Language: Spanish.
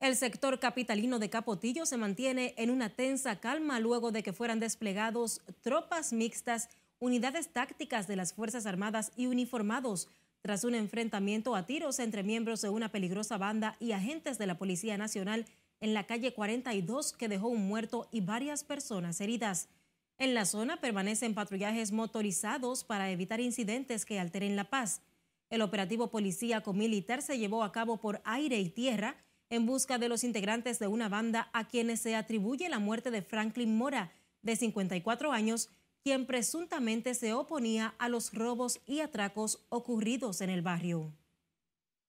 El sector capitalino de Capotillo se mantiene en una tensa calma luego de que fueran desplegados tropas mixtas, unidades tácticas de las Fuerzas Armadas y uniformados tras un enfrentamiento a tiros entre miembros de una peligrosa banda y agentes de la Policía Nacional en la calle 42 que dejó un muerto y varias personas heridas. En la zona permanecen patrullajes motorizados para evitar incidentes que alteren la paz. El operativo policíaco militar se llevó a cabo por aire y tierra en busca de los integrantes de una banda a quienes se atribuye la muerte de Franklin Mora, de 54 años, quien presuntamente se oponía a los robos y atracos ocurridos en el barrio.